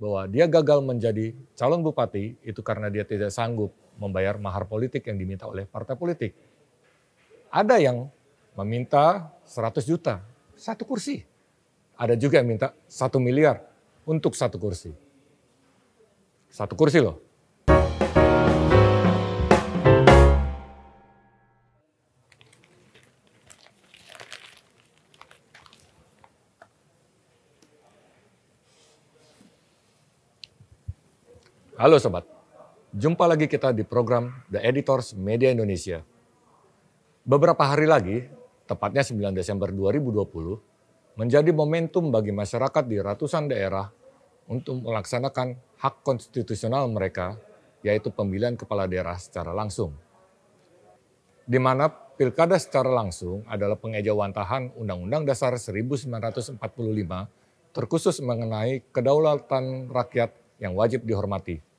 bahwa dia gagal menjadi calon bupati itu karena dia tidak sanggup membayar mahar politik yang diminta oleh partai politik. Ada yang meminta 100 juta, satu kursi. Ada juga yang minta satu miliar untuk satu kursi. Satu kursi loh. Halo sobat, jumpa lagi kita di program The Editors Media Indonesia. Beberapa hari lagi, tepatnya 9 Desember 2020, menjadi momentum bagi masyarakat di ratusan daerah untuk melaksanakan hak konstitusional mereka, yaitu pemilihan kepala daerah secara langsung. Di mana pilkada secara langsung adalah pengejawantahan Undang-Undang Dasar 1945 terkhusus mengenai kedaulatan rakyat yang wajib dihormati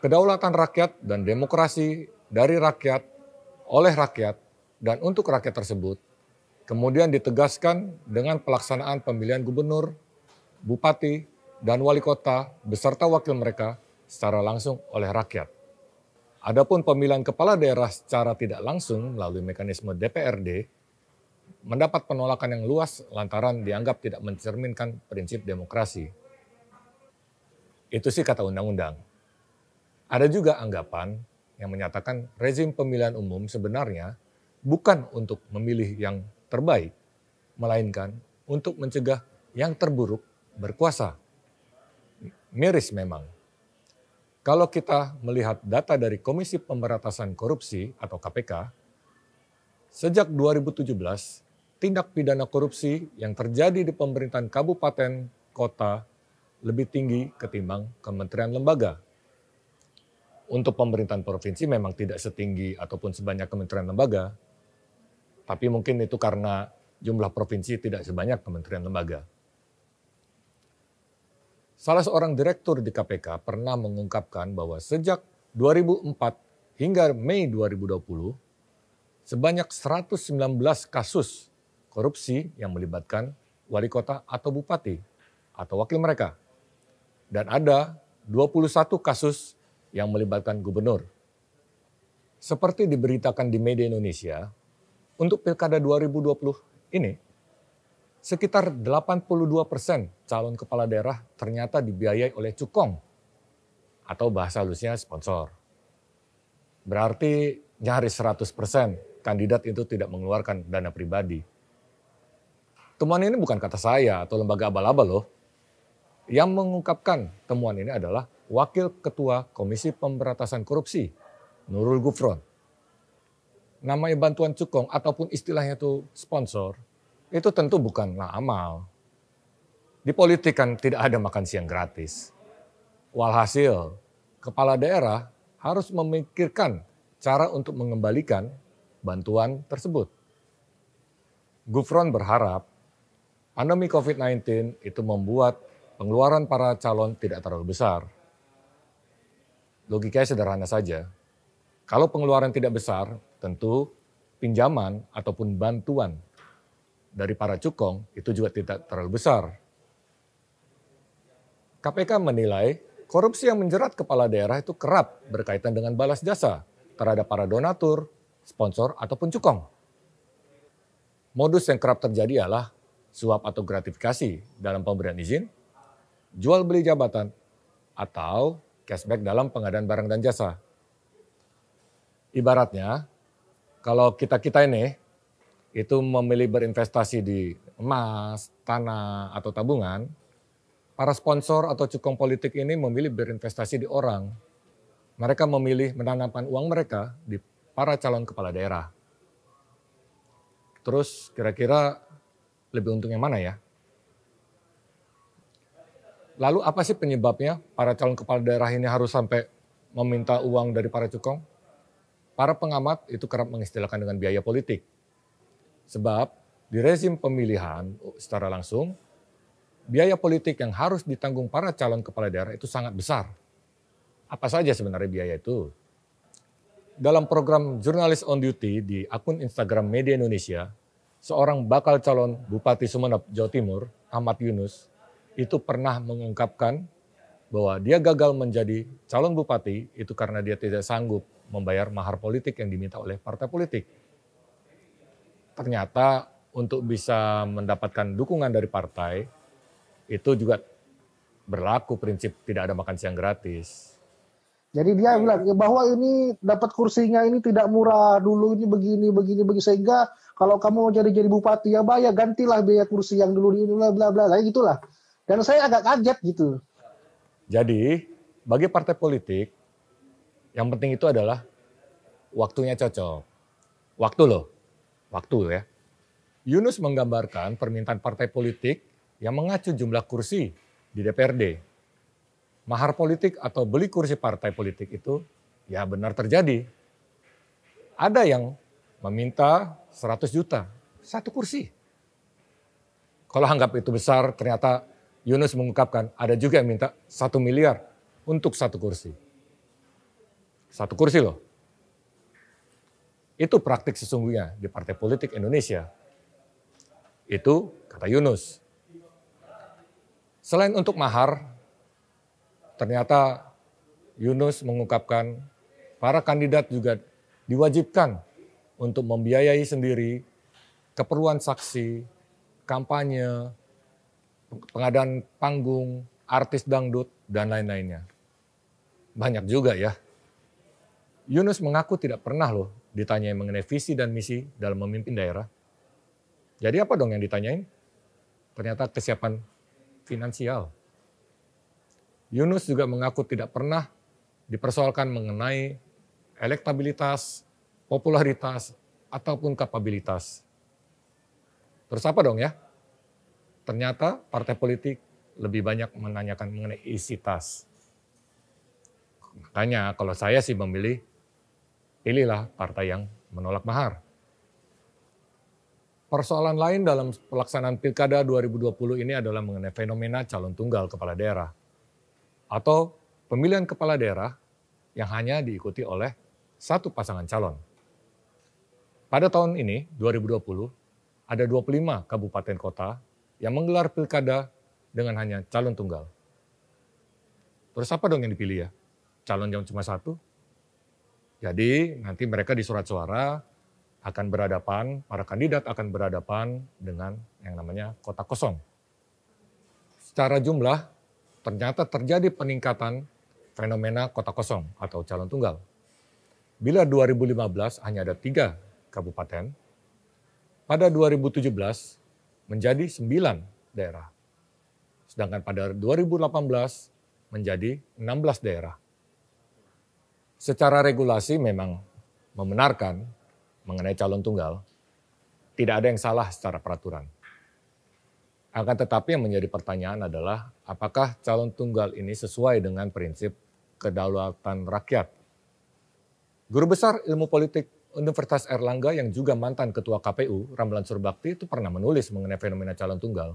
kedaulatan rakyat dan demokrasi dari rakyat, oleh rakyat, dan untuk rakyat tersebut, kemudian ditegaskan dengan pelaksanaan pemilihan gubernur, bupati, dan wali kota beserta wakil mereka secara langsung oleh rakyat. Adapun pemilihan kepala daerah secara tidak langsung melalui mekanisme DPRD mendapat penolakan yang luas lantaran dianggap tidak mencerminkan prinsip demokrasi. Itu sih kata undang-undang. Ada juga anggapan yang menyatakan rezim pemilihan umum sebenarnya bukan untuk memilih yang terbaik, melainkan untuk mencegah yang terburuk berkuasa. Miris memang. Kalau kita melihat data dari Komisi Pemberantasan Korupsi atau KPK, sejak 2017 tindak pidana korupsi yang terjadi di pemerintahan kabupaten, kota lebih tinggi ketimbang kementerian lembaga. Untuk pemerintahan provinsi memang tidak setinggi ataupun sebanyak kementerian lembaga, tapi mungkin itu karena jumlah provinsi tidak sebanyak kementerian lembaga. Salah seorang direktur di KPK pernah mengungkapkan bahwa sejak 2004 hingga Mei 2020, sebanyak 119 kasus korupsi yang melibatkan wali kota atau bupati atau wakil mereka. Dan ada 21 kasus yang melibatkan gubernur. Seperti diberitakan di media Indonesia, untuk Pilkada 2020 ini, sekitar 82 persen calon kepala daerah ternyata dibiayai oleh cukong atau bahasa halusnya sponsor. Berarti nyaris 100 persen kandidat itu tidak mengeluarkan dana pribadi. Temuan ini bukan kata saya atau lembaga abal-abal loh. Yang mengungkapkan temuan ini adalah Wakil Ketua Komisi Pemberantasan Korupsi, Nurul Gufron. Namanya bantuan cukong ataupun istilahnya itu sponsor, itu tentu bukanlah amal. Di politik kan tidak ada makan siang gratis. Walhasil, kepala daerah harus memikirkan cara untuk mengembalikan bantuan tersebut. Gufron berharap pandemi COVID-19 itu membuat pengeluaran para calon tidak terlalu besar Logikanya sederhana saja. Kalau pengeluaran tidak besar, tentu pinjaman ataupun bantuan dari para cukong itu juga tidak terlalu besar. KPK menilai korupsi yang menjerat kepala daerah itu kerap berkaitan dengan balas jasa terhadap para donatur, sponsor, ataupun cukong. Modus yang kerap terjadi adalah suap atau gratifikasi dalam pemberian izin, jual beli jabatan, atau cashback dalam pengadaan barang dan jasa. Ibaratnya, kalau kita-kita ini itu memilih berinvestasi di emas, tanah, atau tabungan, para sponsor atau cukong politik ini memilih berinvestasi di orang. Mereka memilih menanamkan uang mereka di para calon kepala daerah. Terus kira-kira lebih untung yang mana ya? Lalu apa sih penyebabnya para calon kepala daerah ini harus sampai meminta uang dari para cukong? Para pengamat itu kerap mengistilahkan dengan biaya politik. Sebab di rezim pemilihan oh, secara langsung, biaya politik yang harus ditanggung para calon kepala daerah itu sangat besar. Apa saja sebenarnya biaya itu? Dalam program Jurnalis on Duty di akun Instagram Media Indonesia, seorang bakal calon Bupati Sumeneb, Jawa Timur, Ahmad Yunus, itu pernah mengungkapkan bahwa dia gagal menjadi calon bupati itu karena dia tidak sanggup membayar mahar politik yang diminta oleh partai politik. Ternyata untuk bisa mendapatkan dukungan dari partai itu juga berlaku prinsip tidak ada makan siang gratis. Jadi dia iya. bilang ya, bahwa ini dapat kursinya ini tidak murah dulu ini begini begini begini sehingga kalau kamu mau jadi jadi bupati ya bayar gantilah biaya kursi yang dulu ini bla bla bla kayak gitulah. Dan saya agak kaget gitu. Jadi bagi partai politik yang penting itu adalah waktunya cocok. Waktu loh, waktu ya. Yunus menggambarkan permintaan partai politik yang mengacu jumlah kursi di DPRD. Mahar politik atau beli kursi partai politik itu ya benar terjadi. Ada yang meminta 100 juta, satu kursi. Kalau anggap itu besar, ternyata Yunus mengungkapkan ada juga yang minta satu miliar untuk satu kursi. Satu kursi loh. Itu praktik sesungguhnya di partai politik Indonesia. Itu kata Yunus. Selain untuk mahar, ternyata Yunus mengungkapkan para kandidat juga diwajibkan untuk membiayai sendiri keperluan saksi, kampanye, pengadaan panggung, artis dangdut, dan lain-lainnya. Banyak juga ya. Yunus mengaku tidak pernah loh ditanyai mengenai visi dan misi dalam memimpin daerah. Jadi apa dong yang ditanyain? Ternyata kesiapan finansial. Yunus juga mengaku tidak pernah dipersoalkan mengenai elektabilitas, popularitas, ataupun kapabilitas. Terus apa dong ya? Ternyata partai politik lebih banyak menanyakan mengenai isi tas. Makanya kalau saya sih memilih, pilihlah partai yang menolak mahar. Persoalan lain dalam pelaksanaan Pilkada 2020 ini adalah mengenai fenomena calon tunggal kepala daerah atau pemilihan kepala daerah yang hanya diikuti oleh satu pasangan calon. Pada tahun ini, 2020, ada 25 kabupaten kota yang menggelar pilkada dengan hanya calon tunggal. Terus apa dong yang dipilih ya? Calon yang cuma satu? Jadi nanti mereka di surat suara akan berhadapan, para kandidat akan berhadapan dengan yang namanya kotak kosong. Secara jumlah, ternyata terjadi peningkatan fenomena kotak kosong atau calon tunggal. Bila 2015 hanya ada tiga kabupaten, pada 2017 menjadi 9 daerah. Sedangkan pada 2018 menjadi 16 daerah. Secara regulasi memang membenarkan mengenai calon tunggal, tidak ada yang salah secara peraturan. Akan tetapi yang menjadi pertanyaan adalah apakah calon tunggal ini sesuai dengan prinsip kedaulatan rakyat. Guru Besar Ilmu Politik Universitas Erlangga yang juga mantan ketua KPU, Ramlan Surbakti itu pernah menulis mengenai fenomena calon tunggal.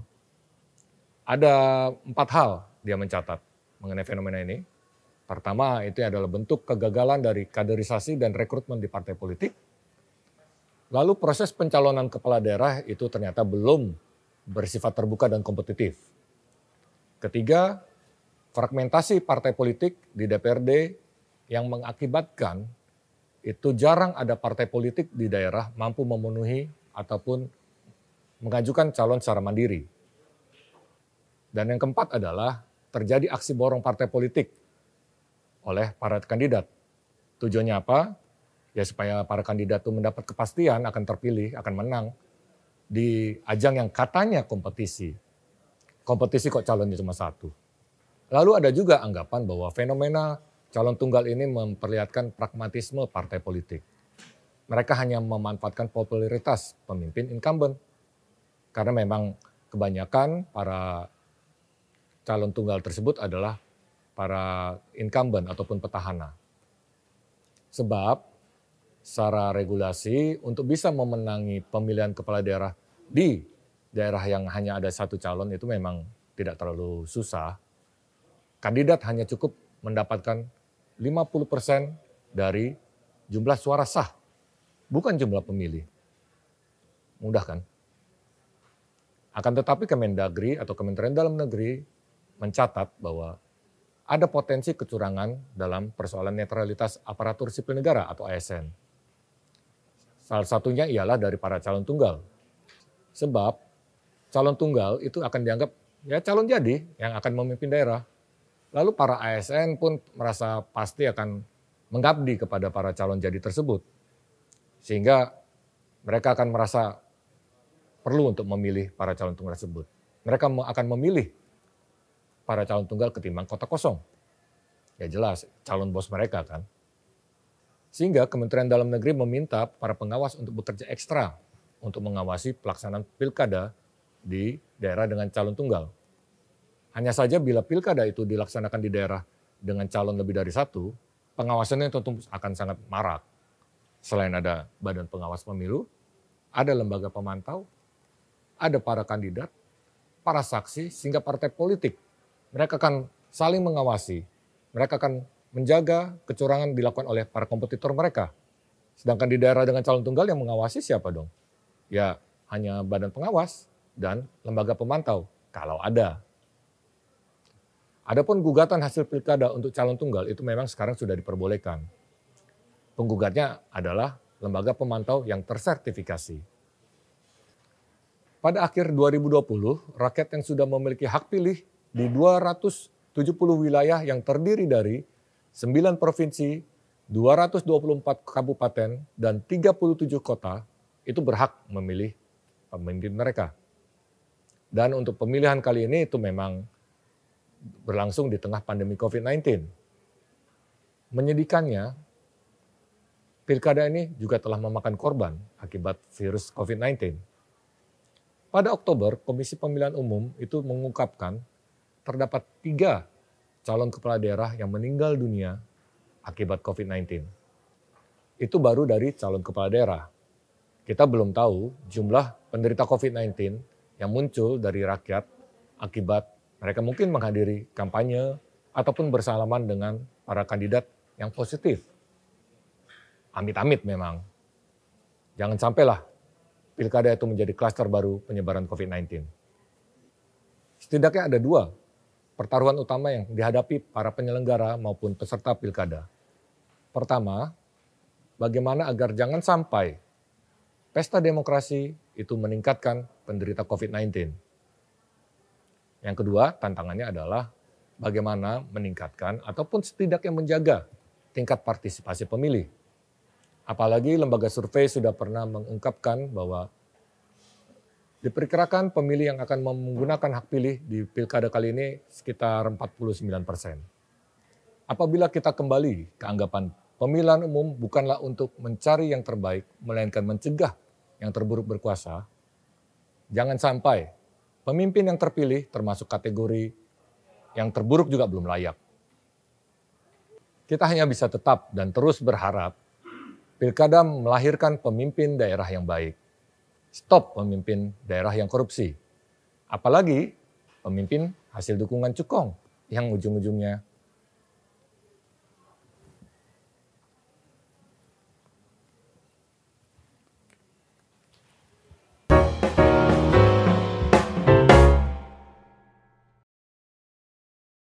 Ada empat hal dia mencatat mengenai fenomena ini. Pertama, itu adalah bentuk kegagalan dari kaderisasi dan rekrutmen di partai politik. Lalu proses pencalonan kepala daerah itu ternyata belum bersifat terbuka dan kompetitif. Ketiga, fragmentasi partai politik di DPRD yang mengakibatkan itu jarang ada partai politik di daerah mampu memenuhi ataupun mengajukan calon secara mandiri. Dan yang keempat adalah terjadi aksi borong partai politik oleh para kandidat. Tujuannya apa? Ya supaya para kandidat itu mendapat kepastian akan terpilih, akan menang di ajang yang katanya kompetisi. Kompetisi kok calonnya cuma satu. Lalu ada juga anggapan bahwa fenomena Calon tunggal ini memperlihatkan pragmatisme partai politik. Mereka hanya memanfaatkan popularitas pemimpin incumbent. Karena memang kebanyakan para calon tunggal tersebut adalah para incumbent ataupun petahana. Sebab secara regulasi untuk bisa memenangi pemilihan kepala daerah di daerah yang hanya ada satu calon itu memang tidak terlalu susah. Kandidat hanya cukup mendapatkan 50% dari jumlah suara sah, bukan jumlah pemilih. Mudah kan? Akan tetapi Kemendagri atau Kementerian Dalam Negeri mencatat bahwa ada potensi kecurangan dalam persoalan netralitas aparatur sipil negara atau ASN. Salah satunya ialah dari para calon tunggal. Sebab calon tunggal itu akan dianggap ya calon jadi yang akan memimpin daerah. Lalu para ASN pun merasa pasti akan mengabdi kepada para calon jadi tersebut. Sehingga mereka akan merasa perlu untuk memilih para calon tunggal tersebut. Mereka akan memilih para calon tunggal ketimbang kota kosong. Ya jelas, calon bos mereka kan. Sehingga Kementerian Dalam Negeri meminta para pengawas untuk bekerja ekstra untuk mengawasi pelaksanaan pilkada di daerah dengan calon tunggal. Hanya saja bila pilkada itu dilaksanakan di daerah dengan calon lebih dari satu, pengawasannya tentu akan sangat marak. Selain ada badan pengawas pemilu, ada lembaga pemantau, ada para kandidat, para saksi, sehingga partai politik. Mereka akan saling mengawasi, mereka akan menjaga kecurangan dilakukan oleh para kompetitor mereka. Sedangkan di daerah dengan calon tunggal yang mengawasi siapa dong? Ya hanya badan pengawas dan lembaga pemantau kalau ada Adapun gugatan hasil pilkada untuk calon tunggal itu memang sekarang sudah diperbolehkan. Penggugatnya adalah lembaga pemantau yang tersertifikasi. Pada akhir 2020, rakyat yang sudah memiliki hak pilih di 270 wilayah yang terdiri dari 9 provinsi, 224 kabupaten, dan 37 kota itu berhak memilih pemimpin mereka. Dan untuk pemilihan kali ini itu memang berlangsung di tengah pandemi COVID-19. Menyedihkannya, pilkada ini juga telah memakan korban akibat virus COVID-19. Pada Oktober, Komisi Pemilihan Umum itu mengungkapkan terdapat tiga calon kepala daerah yang meninggal dunia akibat COVID-19. Itu baru dari calon kepala daerah. Kita belum tahu jumlah penderita COVID-19 yang muncul dari rakyat akibat mereka mungkin menghadiri kampanye ataupun bersalaman dengan para kandidat yang positif. Amit-amit memang. Jangan sampailah pilkada itu menjadi klaster baru penyebaran COVID-19. Setidaknya ada dua pertaruhan utama yang dihadapi para penyelenggara maupun peserta pilkada. Pertama, bagaimana agar jangan sampai pesta demokrasi itu meningkatkan penderita COVID-19 yang kedua, tantangannya adalah bagaimana meningkatkan ataupun setidaknya menjaga tingkat partisipasi pemilih. Apalagi lembaga survei sudah pernah mengungkapkan bahwa diperkirakan pemilih yang akan menggunakan hak pilih di pilkada kali ini sekitar 49 persen. Apabila kita kembali ke anggapan pemilihan umum bukanlah untuk mencari yang terbaik, melainkan mencegah yang terburuk berkuasa, jangan sampai Pemimpin yang terpilih termasuk kategori yang terburuk juga belum layak. Kita hanya bisa tetap dan terus berharap pilkada melahirkan pemimpin daerah yang baik. Stop pemimpin daerah yang korupsi. Apalagi pemimpin hasil dukungan cukong yang ujung-ujungnya